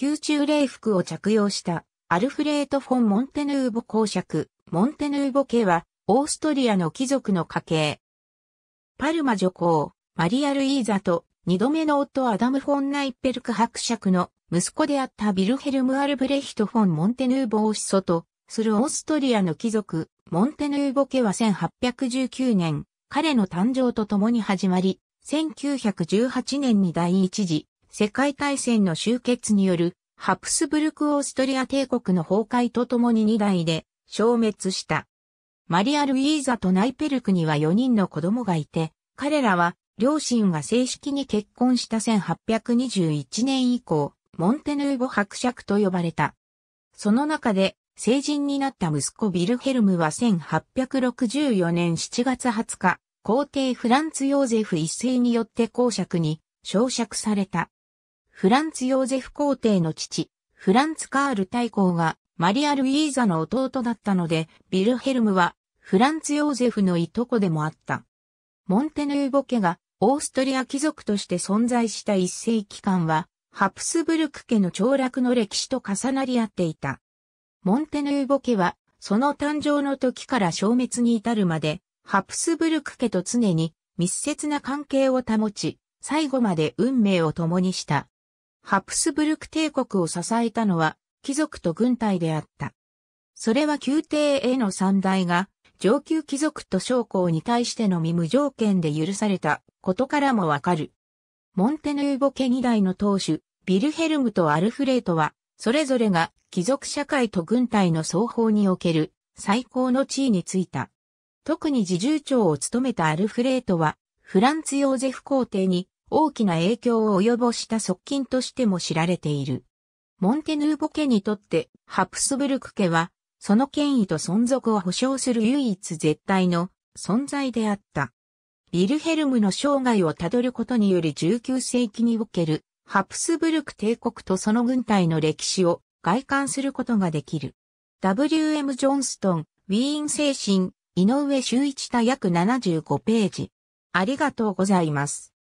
宮中礼服を着用したアルフレート・フォン・モンテヌーボ公爵、モンテヌーボ家は、オーストリアの貴族の家系。パルマ女皇、マリア・ルイーザと、二度目の夫アダム・フォン・ナイッペルク伯爵の息子であったビルヘルム・アルブレヒト・フォン・モンテヌーボを子祖と、するオーストリアの貴族、モンテヌーボ家は1819年、彼の誕生とともに始まり、1918年に第一次世界大戦の終結によるハプスブルク・オーストリア帝国の崩壊とともに2代で消滅した。マリア・ルイーザとナイペルクには4人の子供がいて、彼らは両親が正式に結婚した1821年以降、モンテヌーボ伯爵と呼ばれた。その中で成人になった息子ビルヘルムは1864年7月20日、皇帝フランツ・ヨーゼフ一世によって公爵に、昇爵された。フランツ・ヨーゼフ皇帝の父、フランツ・カール大公がマリア・ルイーザの弟だったので、ビルヘルムはフランツ・ヨーゼフのいとこでもあった。モンテヌーボ家がオーストリア貴族として存在した一世紀間は、ハプスブルク家の凋落の歴史と重なり合っていた。モンテヌーボ家は、その誕生の時から消滅に至るまで、ハプスブルク家と常に密接な関係を保ち、最後まで運命を共にした。ハプスブルク帝国を支えたのは、貴族と軍隊であった。それは宮廷への三大が、上級貴族と将校に対しての未無条件で許されたことからもわかる。モンテヌーボ家二代の当主、ビルヘルムとアルフレートは、それぞれが貴族社会と軍隊の双方における最高の地位についた。特に侍従長を務めたアルフレートは、フランツ・ヨーゼフ皇帝に大きな影響を及ぼした側近としても知られている。モンテヌーボ家にとってハプスブルク家はその権威と存続を保障する唯一絶対の存在であった。ビルヘルムの生涯をたどることにより19世紀におけるハプスブルク帝国とその軍隊の歴史を外観することができる。W.M. ジョンストン、ウィーン精神、井上周一多約75ページ。ありがとうございます。